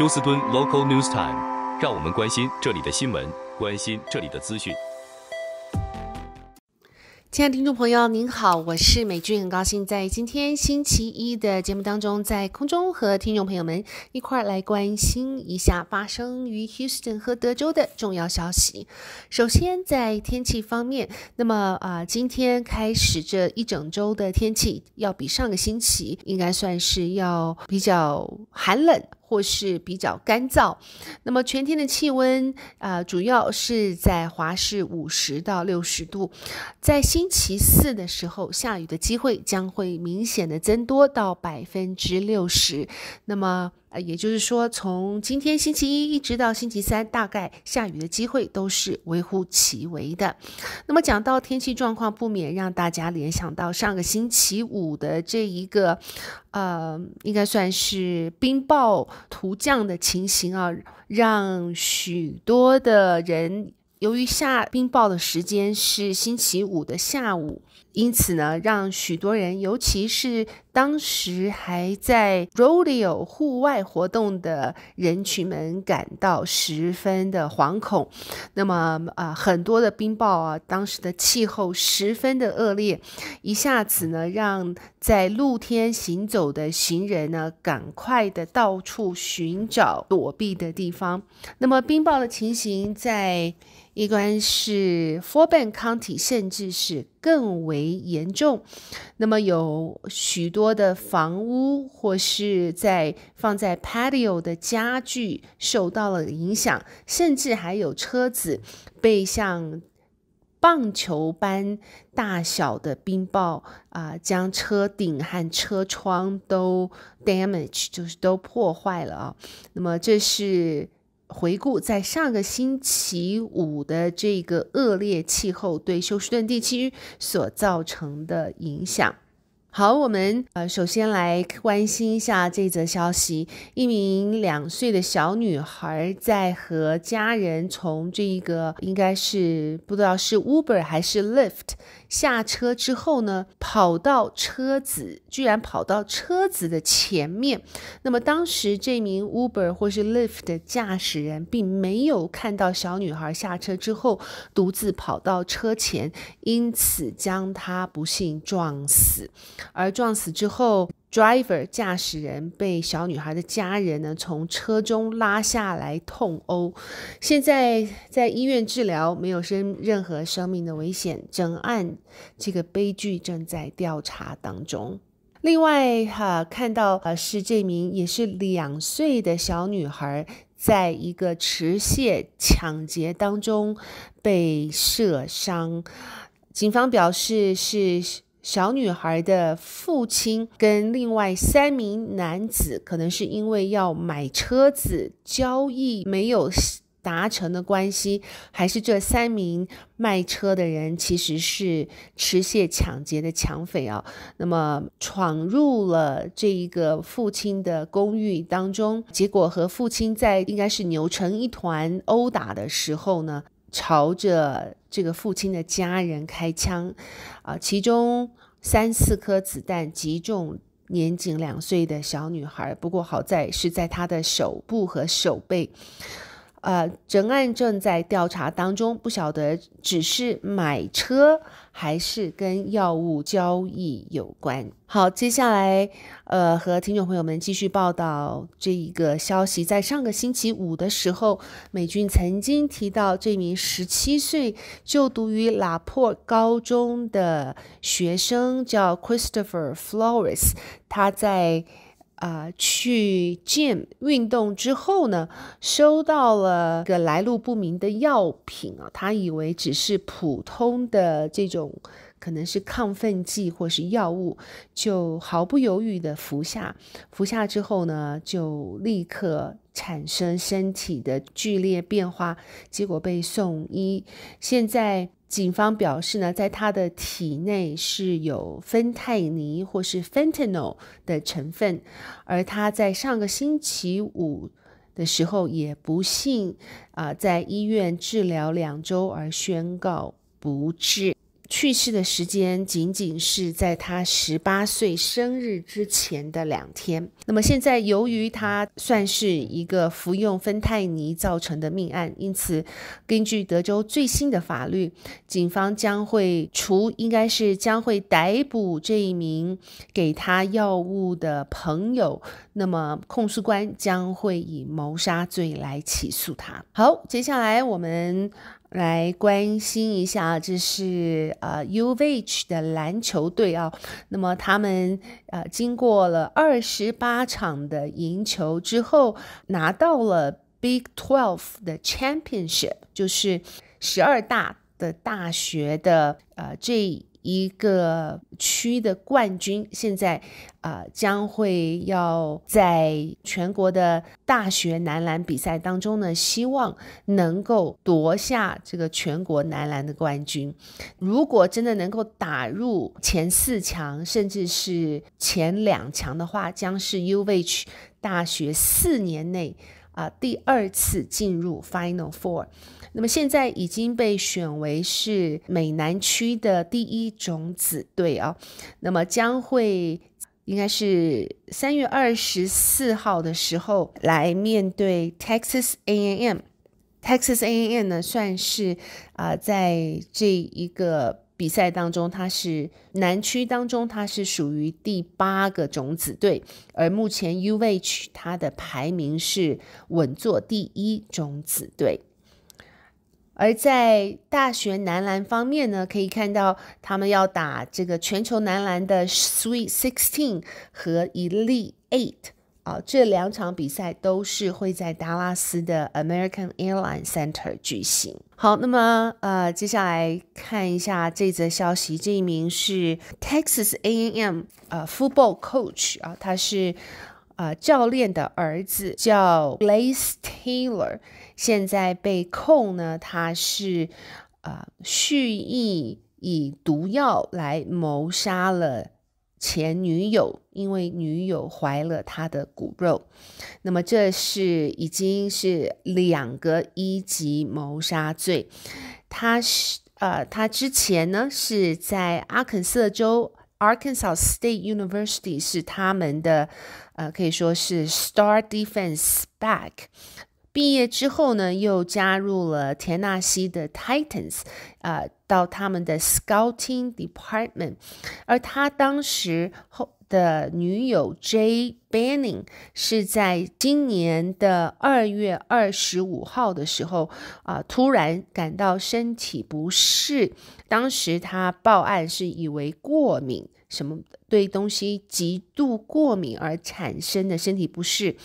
休斯敦 Local News Time，让我们关心这里的新闻，关心这里的资讯。亲爱的听众朋友，您好，我是美俊，很高兴在今天星期一的节目当中，在空中和听众朋友们一块儿来关心一下发生于 Houston 和德州的重要消息。首先在天气方面，那么啊，今天开始这一整周的天气要比上个星期应该算是要比较寒冷。或是比较干燥，那么全天的气温啊，主要是在华氏五十到六十度。在星期四的时候，下雨的机会将会明显的增多到百分之六十。那么。呃，也就是说，从今天星期一一直到星期三，大概下雨的机会都是微乎其微的。那么讲到天气状况，不免让大家联想到上个星期五的这一个，呃，应该算是冰暴突降的情形啊，让许多的人由于下冰暴的时间是星期五的下午，因此呢，让许多人，尤其是。当时还在 rodeo 户外活动的人群们感到十分的惶恐。那么，呃，很多的冰雹啊，当时的气候十分的恶劣，一下子呢，让在露天行走的行人呢，赶快的到处寻找躲避的地方。那么，冰雹的情形在一般是 f o r b a n County，甚至是。更为严重，那么有许多的房屋或是在放在 patio 的家具受到了影响，甚至还有车子被像棒球般大小的冰雹啊，将车顶和车窗都 damage，就是都破坏了啊。那么这是。回顾在上个星期五的这个恶劣气候对休斯顿地区所造成的影响。好，我们呃，首先来关心一下这则消息：一名两岁的小女孩在和家人从这个，应该是不知道是 Uber 还是 l i f t 下车之后呢，跑到车子，居然跑到车子的前面。那么当时这名 Uber 或是 l i f t 的驾驶人并没有看到小女孩下车之后独自跑到车前，因此将她不幸撞死。而撞死之后。driver 驾驶人被小女孩的家人呢从车中拉下来痛殴，现在在医院治疗，没有生任何生命的危险。整案这个悲剧正在调查当中。另外哈，看到啊是这名也是两岁的小女孩，在一个持械抢劫当中被射伤，警方表示是。小女孩的父亲跟另外三名男子，可能是因为要买车子交易没有达成的关系，还是这三名卖车的人其实是持械抢劫的抢匪啊？那么闯入了这一个父亲的公寓当中，结果和父亲在应该是扭成一团殴打的时候呢？朝着这个父亲的家人开枪，啊，其中三四颗子弹击中年仅两岁的小女孩，不过好在是在她的手部和手背。呃，整案正在调查当中，不晓得只是买车，还是跟药物交易有关。好，接下来，呃，和听众朋友们继续报道这一个消息。在上个星期五的时候，美军曾经提到这名十七岁就读于拉珀高中的学生叫 Christopher Flores，他在。啊，去 gym 运动之后呢，收到了个来路不明的药品啊，他以为只是普通的这种，可能是亢奋剂或是药物，就毫不犹豫的服下。服下之后呢，就立刻。产生身体的剧烈变化，结果被送医。现在警方表示呢，在他的体内是有芬太尼或是 fentanyl 的成分，而他在上个星期五的时候也不幸啊，在医院治疗两周而宣告不治。去世的时间仅仅是在他十八岁生日之前的两天。那么现在，由于他算是一个服用芬太尼造成的命案，因此根据德州最新的法律，警方将会除应该是将会逮捕这一名给他药物的朋友。那么控诉官将会以谋杀罪来起诉他。好，接下来我们。来关心一下，这是呃 UH V 的篮球队啊。那么他们呃经过了二十八场的赢球之后，拿到了 Big Twelve 的 championship，就是十二大的大学的呃这。一个区的冠军，现在啊将会要在全国的大学男篮比赛当中呢，希望能够夺下这个全国男篮的冠军。如果真的能够打入前四强，甚至是前两强的话，将是 UH 大学四年内。啊，第二次进入 Final Four，那么现在已经被选为是美南区的第一种子队啊，那么将会应该是三月二十四号的时候来面对 Texas A&M，Texas A&M 呢算是啊在这一个。比赛当中，它是南区当中，它是属于第八个种子队，而目前 UH 它的排名是稳坐第一种子队。而在大学男篮方面呢，可以看到他们要打这个全球男篮的 Sweet Sixteen 和 Elite Eight。啊，这两场比赛都是会在达拉斯的 American Airlines Center 举行。好，那么呃，接下来看一下这则消息。这一名是 Texas A&M 啊 football coach 啊，他是呃教练的儿子，叫 Blaze Taylor。现在被控呢，他是啊蓄意以毒药来谋杀了。前女友因为女友怀了他的骨肉，那么这是已经是两个一级谋杀罪。他是呃，他之前呢是在阿肯色州 Arkansas State University 是他们的呃，可以说是 star defense back。毕业之后呢，又加入了田纳西的 Titans，啊，到他们的 Scouting Department，而他当时后。的女友 J Benning 是在今年的二月二十五号的时候啊，突然感到身体不适。当时他报案是以为过敏，什么对东西极度过敏而产生的身体不适。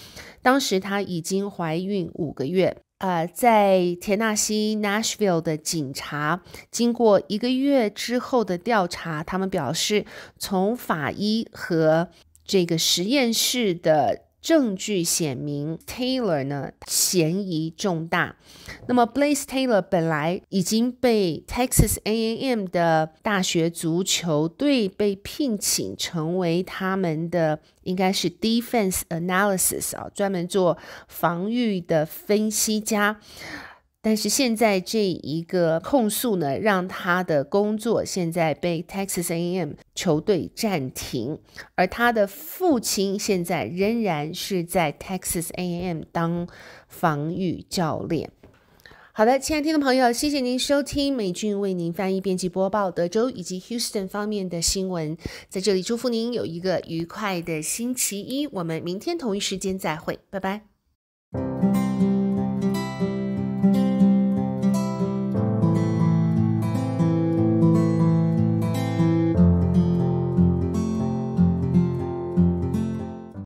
当时他已经怀孕五个月。呃，在田纳西 （Nashville） 的警察经过一个月之后的调查，他们表示，从法医和这个实验室的。证据显明，Taylor 呢，嫌疑重大。那么，Blaze Taylor 本来已经被 Texas A&M 的大学足球队被聘请成为他们的，应该是 Defense Analysis 啊，专门做防御的分析家。但是现在这一个控诉呢，让他的工作现在被 Texas A&M 球队暂停，而他的父亲现在仍然是在 Texas A&M 当防御教练。好的，亲爱的听众朋友，谢谢您收听美俊为您翻译、编辑、播报德州以及 Houston 方面的新闻。在这里，祝福您有一个愉快的星期一。我们明天同一时间再会，拜拜。